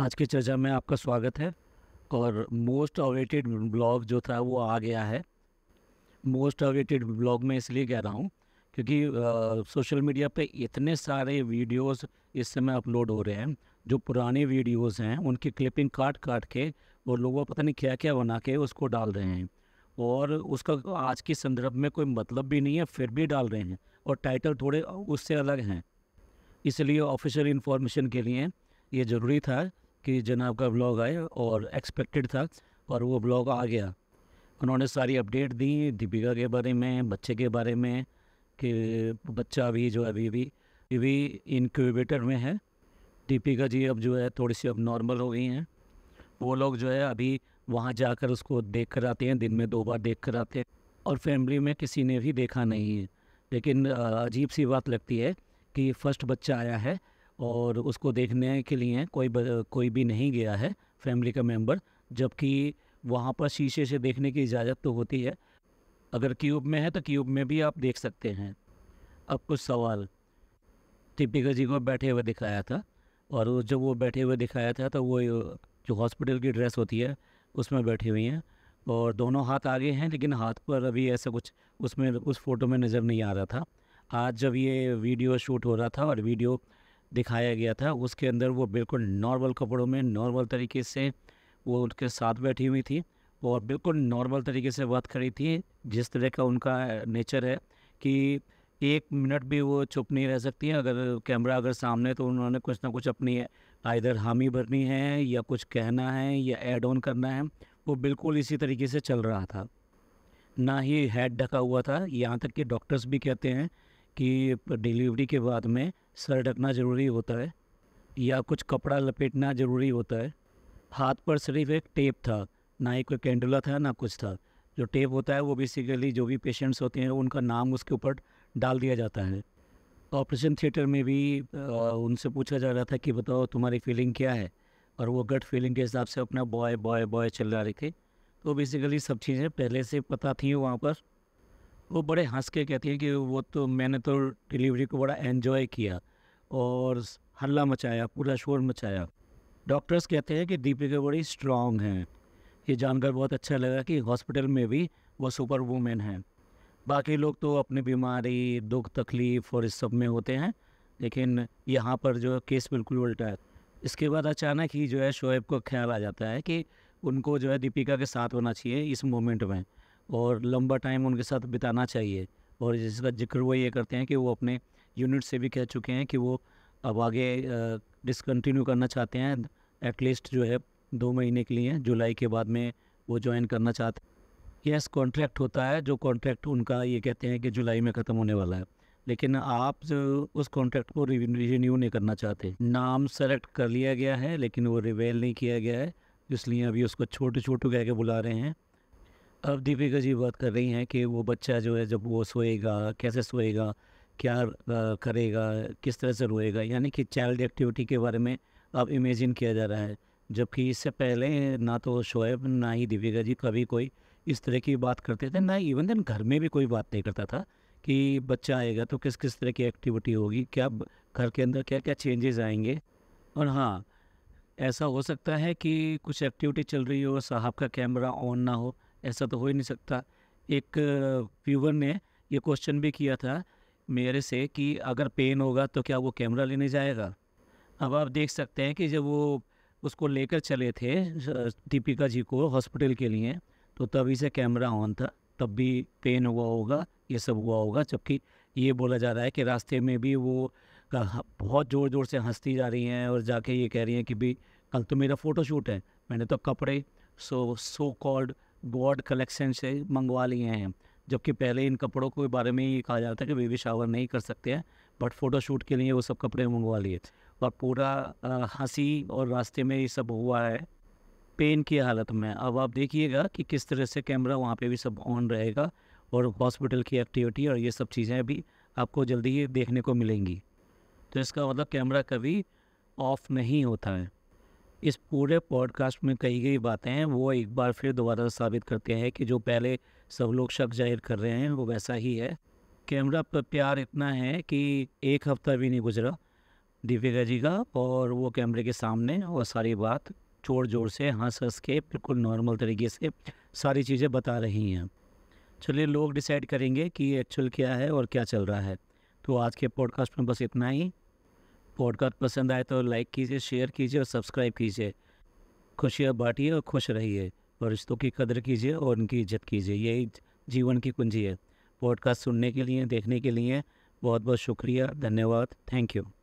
आज की चर्चा में आपका स्वागत है और मोस्ट अवेटेड ब्लॉग जो था वो आ गया है मोस्ट अवेटेड ब्लॉग में इसलिए कह रहा हूँ क्योंकि सोशल मीडिया पे इतने सारे वीडियोस इस समय अपलोड हो रहे हैं जो पुराने वीडियोस हैं उनकी क्लिपिंग काट काट के और लोगों पता नहीं क्या क्या बना के उसको डाल रहे हैं और उसका आज के संदर्भ में कोई मतलब भी नहीं है फिर भी डाल रहे हैं और टाइटल थोड़े उससे अलग हैं इसलिए ऑफिशियल इन्फॉर्मेशन के लिए ये ज़रूरी था कि जनाब का ब्लॉग आए और एक्सपेक्टेड था और वो ब्लॉग आ गया उन्होंने सारी अपडेट दी दीपिका के बारे में बच्चे के बारे में कि बच्चा अभी जो अभी भी अभी इनक्यूबेटर में है दीपिका जी अब जो है थोड़ी सी अब नॉर्मल हो गई हैं वो लोग जो है अभी वहाँ जाकर उसको देख कर आते हैं दिन में दो बार देख कर आते हैं और फैमिली में किसी ने भी देखा नहीं है लेकिन अजीब सी बात लगती है कि फर्स्ट बच्चा आया है और उसको देखने के लिए कोई कोई भी नहीं गया है फैमिली का मेम्बर जबकि वहाँ पर शीशे से देखने की इजाज़त तो होती है अगर क्यूब में है तो क्यूब में भी आप देख सकते हैं अब कुछ सवाल दीपिका जी को बैठे हुए दिखाया था और जब वो बैठे हुए दिखाया था तो वो जो हॉस्पिटल की ड्रेस होती है उसमें बैठी हुई हैं और दोनों हाथ आगे हैं लेकिन हाथ पर अभी ऐसा कुछ उसमें उस फोटो में नज़र नहीं आ रहा था आज जब ये वीडियो शूट हो रहा था और वीडियो दिखाया गया था उसके अंदर वो बिल्कुल नॉर्मल कपड़ों में नॉर्मल तरीके से वो उनके साथ बैठी हुई थी और बिल्कुल नॉर्मल तरीके से बात करी थी जिस तरह का उनका नेचर है कि एक मिनट भी वो चुप नहीं रह सकती हैं अगर कैमरा अगर सामने तो उन्होंने कुछ ना कुछ अपनी आइधर हामी भरनी है या कुछ कहना है या एड ऑन करना है वो बिल्कुल इसी तरीके से चल रहा था ना ही हेड ढका हुआ था यहाँ तक कि डॉक्टर्स भी कहते हैं कि डिलीवरी के बाद में सर ढकना ज़रूरी होता है या कुछ कपड़ा लपेटना ज़रूरी होता है हाथ पर सिर्फ एक टेप था ना ही कोई कैंडला था ना कुछ था जो टेप होता है वो बेसिकली जो भी पेशेंट्स होते हैं उनका नाम उसके ऊपर डाल दिया जाता है ऑपरेशन थिएटर में भी उनसे पूछा जा रहा था कि बताओ तुम्हारी फीलिंग क्या है और वो गट फीलिंग के हिसाब से अपना बॉय बॉय बॉय चल रहे थे तो बेसिकली सब चीज़ें पहले से पता थी वहाँ पर वो बड़े हंस के कहती हैं कि वो तो मैंने तो डिलीवरी को बड़ा एन्जॉय किया और हल्ला मचाया पूरा शोर मचाया डॉक्टर्स कहते हैं कि दीपिका बड़ी स्ट्रांग हैं ये जानकर बहुत अच्छा लगा कि हॉस्पिटल में भी वो सुपर वूमेन हैं बाकी लोग तो अपनी बीमारी दुख तकलीफ़ और इस सब में होते हैं लेकिन यहाँ पर जो केस बिल्कुल उल्टा है इसके बाद अचानक ही जो है शोएब को ख्याल आ जाता है कि उनको जो है दीपिका के साथ होना चाहिए इस मोमेंट में और लंबा टाइम उनके साथ बिताना चाहिए और जिसका जिक्र वो ये करते हैं कि वो अपने यूनिट से भी कह चुके हैं कि वो अब आगे डिसकंटिन्यू करना चाहते हैं एटलीस्ट जो है दो महीने के लिए जुलाई के बाद में वो ज्वाइन करना चाहते हैं यस कॉन्ट्रैक्ट होता है जो कॉन्ट्रैक्ट उनका ये कहते हैं कि जुलाई में ख़त्म होने वाला है लेकिन आप जो उस कॉन्ट्रैक्ट को रिन्यू नहीं करना चाहते नाम सेलेक्ट कर लिया गया है लेकिन वो रिवेल नहीं किया गया है इसलिए अभी उसको छोटू छोटू कह के बुला रहे हैं अब दीपिका जी बात कर रही हैं कि वो बच्चा जो है जब वो सोएगा कैसे सोएगा क्या करेगा किस तरह से रोएगा यानी कि चाइल्ड एक्टिविटी के बारे में अब इमेजिन किया जा रहा है जबकि इससे पहले ना तो शोएब ना ही दीपिका जी कभी कोई इस तरह की बात करते थे ना इवन दिन घर में भी कोई बात नहीं करता था कि बच्चा आएगा तो किस किस तरह की एक्टिविटी होगी क्या घर के अंदर क्या क्या चेंजेस आएंगे और हाँ ऐसा हो सकता है कि कुछ एक्टिविटी चल रही हो साहब का कैमरा ऑन ना हो ऐसा तो हो ही नहीं सकता एक व्यूवर ने ये क्वेश्चन भी किया था मेरे से कि अगर पेन होगा तो क्या वो कैमरा लेने जाएगा अब आप देख सकते हैं कि जब वो उसको लेकर चले थे दीपिका जी को हॉस्पिटल के लिए तो तभी से कैमरा ऑन था तब भी पेन हुआ होगा ये सब हुआ होगा जबकि ये बोला जा रहा है कि रास्ते में भी वो बहुत ज़ोर ज़ोर से हंसती जा रही हैं और जाके ये कह रही हैं कि भाई कल तो मेरा फ़ोटोशूट है मैंने तो कपड़े so so called God collection से मंगवा लिए हैं जबकि पहले इन कपड़ों के बारे में ये कहा जाता है कि बेबी शावर नहीं कर सकते हैं बट फ़ोटोशूट के लिए वो सब कपड़े मंगवा लिए और पूरा हंसी और रास्ते में ये सब हुआ है पेन की हालत में अब आप देखिएगा कि किस तरह से कैमरा वहाँ पे भी सब ऑन रहेगा और हॉस्पिटल की एक्टिविटी और ये सब चीज़ें भी आपको जल्दी ही देखने को मिलेंगी तो इसका मतलब कैमरा कभी ऑफ नहीं होता है इस पूरे पॉडकास्ट में कही गई बातें हैं वो एक बार फिर दोबारा साबित करते हैं कि जो पहले सब लोग शक जाहिर कर रहे हैं वो वैसा ही है कैमरा पर प्यार इतना है कि एक हफ्ता भी नहीं गुजरा दीपिका जी का और वो कैमरे के सामने और सारी बात जोर जोर से हंस हंस के बिल्कुल नॉर्मल तरीके से सारी चीज़ें बता रही हैं चलिए लोग डिसाइड करेंगे कि एक्चुअल क्या है और क्या चल रहा है तो आज के पॉडकास्ट में बस इतना ही पॉडकास्ट पसंद आए तो लाइक कीजिए शेयर कीजिए और सब्सक्राइब कीजिए खुशियाँ बांटिए और खुश रहिए और रिश्तों की कदर कीजिए और उनकी इज्जत कीजिए यही जीवन की कुंजी है पॉडकास्ट सुनने के लिए देखने के लिए बहुत बहुत शुक्रिया धन्यवाद थैंक यू